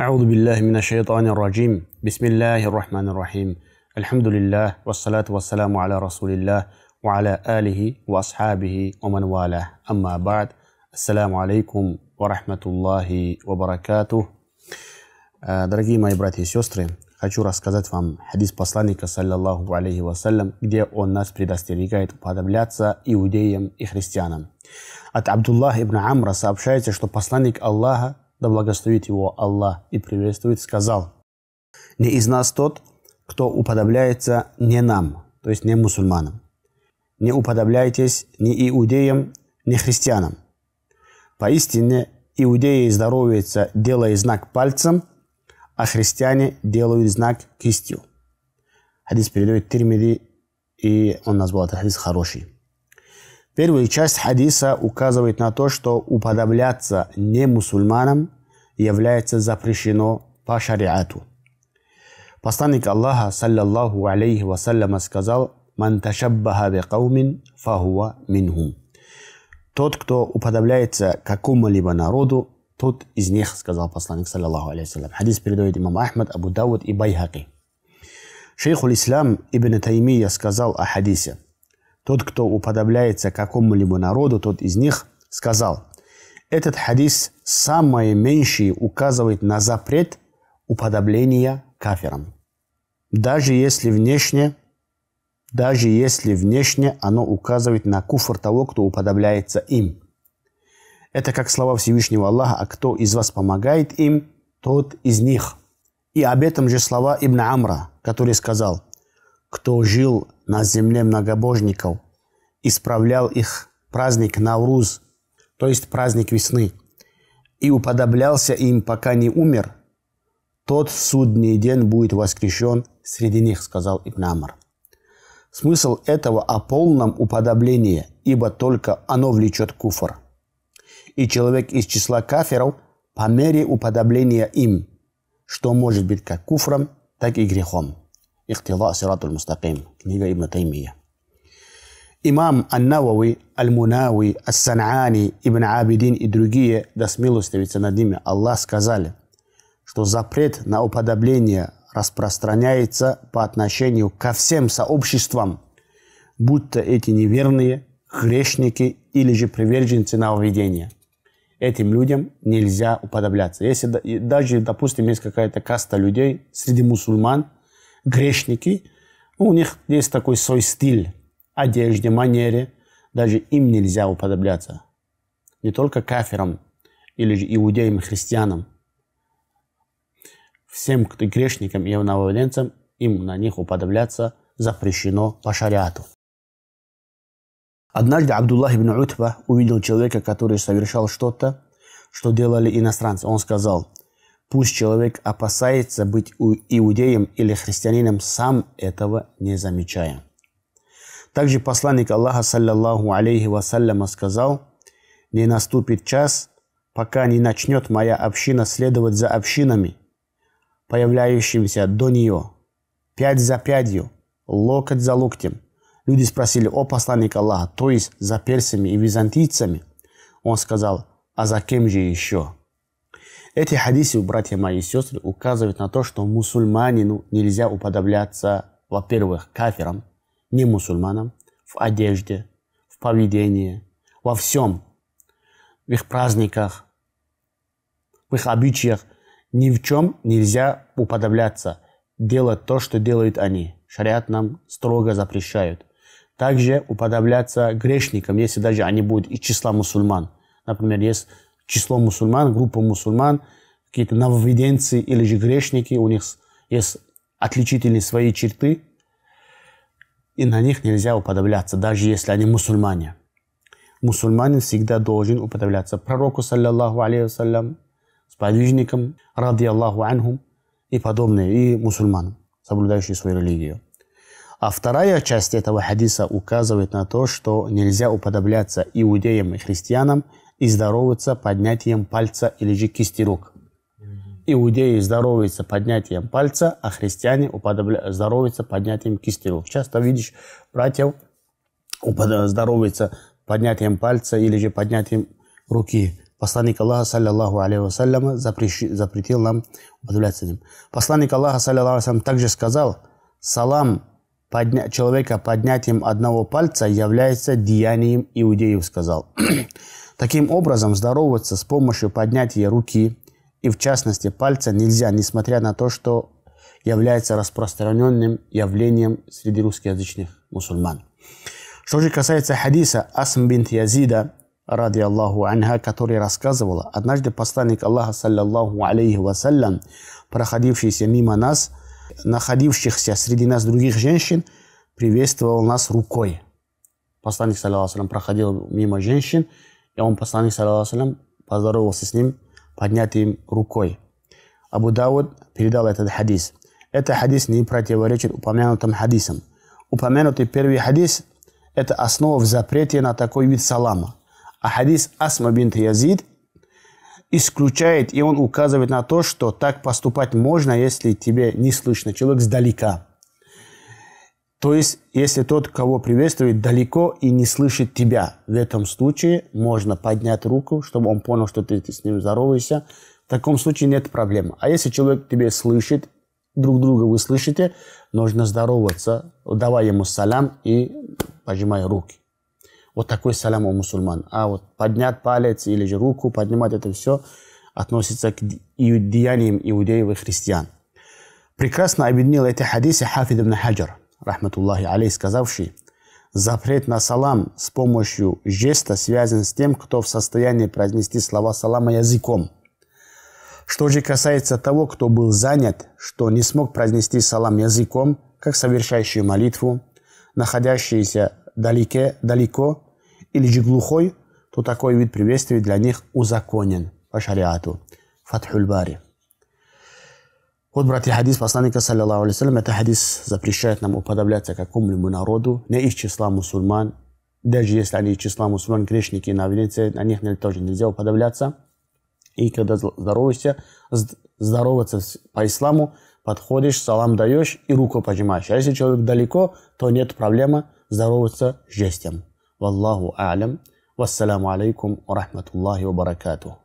أعوذ بالله من الشيطان الرجيم بسم الله الرحمن الرحيم الحمد لله والصلاة والسلام على رسول الله وعلى آله وأصحابه ومن والاه أما بعد السلام عليكم ورحمة الله وبركاته Дорогие мои братья и сестры, хочу рассказать вам хадис посланника, саллиллаху алейхи вассалям, где он нас предостерегает подавляться иудеям и христианам. От Абдуллаха ибн Амра сообщается, что посланник Аллаха, да благословит его Аллах и приветствует, сказал, «Не из нас тот, кто уподобляется не нам, то есть не мусульманам. Не уподобляйтесь ни иудеям, ни христианам. Поистине, иудеи здороваются, делая знак пальцем, а христиане делают знак кистью». Хадис передает Тирмиди, и он назвал этот хадис хороший. Первая часть хадиса указывает на то, что уподобляться не мусульманам является запрещено по шариату. Посланник Аллаха, саллаллаху алейхи вассаляма, сказал «Ман ташаббаха бикаумин фахуа минхум». Тот, кто уподобляется какому-либо народу, тот из них, сказал посланник, саллаллаху алейхи вассалям. Хадис передает имам Ахмад, Абу Дауд и Байхаки. Шейхул Ислам Ибн Таймия сказал о хадисе – тот, кто уподобляется какому-либо народу, тот из них сказал. Этот хадис самое меньшее указывает на запрет уподобления кафирам. Даже если внешне, даже если внешне оно указывает на куфр того, кто уподобляется им. Это как слова Всевышнего Аллаха, а кто из вас помогает им, тот из них. И об этом же слова Ибн Амра, который сказал – кто жил на земле многобожников, исправлял их праздник Навруз, то есть праздник весны, и уподоблялся им, пока не умер, тот в судний день будет воскрешен среди них, сказал Ибн Амар. Смысл этого о полном уподоблении, ибо только оно влечет куфр. И человек из числа каферов по мере уподобления им, что может быть как куфром, так и грехом. «Ихтила сиратуль мустаким», книга Ибн Таймия. Имам Ан-Навави, Аль-Мунави, Ас-Санани, Ибн Абидин и другие, да Аллах сказали, что запрет на уподобление распространяется по отношению ко всем сообществам, будь то эти неверные, грешники или же приверженцы нововведения. Этим людям нельзя уподобляться. Если даже, допустим, есть какая-то каста людей среди мусульман – грешники, ну, у них есть такой свой стиль, одежде, манере. Даже им нельзя уподобляться. Не только кафирам или же иудеям и христианам. Всем, кто грешникам и нововленцам, им на них уподобляться запрещено по шариату. Однажды Абдуллах ибн Утба увидел человека, который совершал что-то, что делали иностранцы. Он сказал, Пусть человек опасается быть иудеем или христианином, сам этого не замечая. Также посланник Аллаха, саллиллаху алейхи вассаляма, сказал, «Не наступит час, пока не начнет моя община следовать за общинами, появляющимися до нее, пять за пятью, локоть за локтем». Люди спросили, «О посланник Аллаха, то есть за персами и византийцами?» Он сказал, «А за кем же еще?» Эти хадисы, братья мои и сестры, указывают на то, что мусульманину нельзя уподобляться, во-первых, кафирам, не мусульманам, в одежде, в поведении, во всем, в их праздниках, в их обычаях. Ни в чем нельзя уподобляться, делать то, что делают они. Шариат нам строго запрещают. Также уподобляться грешникам, если даже они будут из числа мусульман. Например, есть число мусульман, группа мусульман, какие-то нововведенцы или же грешники, у них есть отличительные свои черты, и на них нельзя уподобляться, даже если они мусульмане. Мусульманин всегда должен уподобляться пророку, саллиллаху алейхи сподвижникам, ради Аллаху анхум, и подобные, и мусульманам, соблюдающие свою религию. А вторая часть этого хадиса указывает на то, что нельзя уподобляться иудеям и христианам – и здороваться поднятием пальца или же кисти рук. Иудеи здороваются поднятием пальца, а христиане уподобля... здороваются поднятием кисти рук. Часто видишь братьев упод... здороваются поднятием пальца или же поднятием руки. Посланник Аллаха, саллиллаху алейхи вассаляма, запретил нам уподобляться ним. Посланник Аллаха, саллиллаху алейхи также сказал, салам подня... человека поднятием одного пальца является деянием иудеев, сказал. Таким образом, здороваться с помощью поднятия руки и, в частности, пальца нельзя, несмотря на то, что является распространенным явлением среди русскоязычных мусульман. Что же касается хадиса Асм бинт Язида, ради Аллаху анха, который рассказывала, однажды посланник Аллаха, саллаллаху алейхи вассалям, проходившийся мимо нас, находившихся среди нас других женщин, приветствовал нас рукой. Посланник, саллаллаху проходил мимо женщин и он, посланник, саллиллаху поздоровался с ним, поднятой им рукой. Абу Дауд передал этот хадис. Этот хадис не противоречит упомянутым хадисам. Упомянутый первый хадис – это основа в запрете на такой вид салама. А хадис Асма бинт Язид исключает, и он указывает на то, что так поступать можно, если тебе не слышно, человек сдалека. То есть, если тот, кого приветствует, далеко и не слышит тебя, в этом случае можно поднять руку, чтобы он понял, что ты, ты с ним здороваешься. В таком случае нет проблем. А если человек тебе слышит, друг друга вы слышите, нужно здороваться, давай ему салям и пожимай руки. Вот такой салям у мусульман. А вот поднять палец или же руку, поднимать это все относится к деяниям иудеев и христиан. Прекрасно объединил эти хадисы Хафид ибн Хаджар – рахматуллахи алей, сказавший, запрет на салам с помощью жеста связан с тем, кто в состоянии произнести слова салама языком. Что же касается того, кто был занят, что не смог произнести салам языком, как совершающий молитву, находящийся далеке, далеко или же глухой, то такой вид приветствия для них узаконен по шариату. Фатхуль Бари. Вот, братья, хадис посланника, саллиллаху алейхи это хадис запрещает нам уподобляться какому-либо народу, не из числа мусульман, даже если они из числа мусульман, грешники и навинцы, на них тоже нельзя уподобляться. И когда здороваешься, здороваться по исламу, подходишь, салам даешь и руку пожимаешь. А если человек далеко, то нет проблемы здороваться жестом. Валлаху алям. Вассаламу алейкум ва рахматуллахи ва